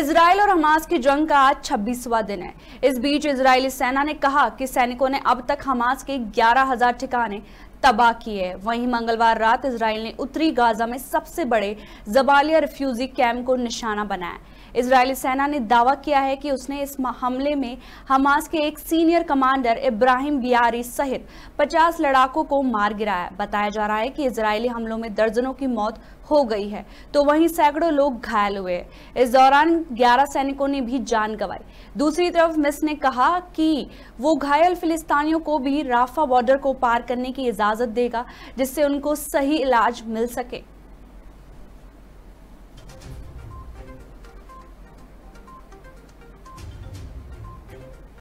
Israel और Hamas की जंग का आज छब्बीसवा दिन है इस बीच इजरायली सेना ने कहा कि सैनिकों ने अब तक हमास के ग्यारह हजार ठिकाने तबाह की है वहीं मंगलवार रात इसराइल ने उत्तरी गाजा में सबसे बड़े जबालिया रिफ्यूजी कैंप को निशाना बनाया इसराइली सेना ने दावा किया है कि उसने इस हमले में हमास के एक सीनियर कमांडर इब्राहिम बियारी सहित 50 लड़ाकों को मार गिराया बताया जा रहा है कि इसराइली हमलों में दर्जनों की मौत हो गई है तो वहीं सैकड़ों लोग घायल हुए इस दौरान 11 सैनिकों ने भी जान गंवाई दूसरी तरफ मिस ने कहा कि वो घायल फिलिस्तानियों को भी राफा बॉर्डर को पार करने की इजाजत इजाज़त देगा जिससे उनको सही इलाज मिल सके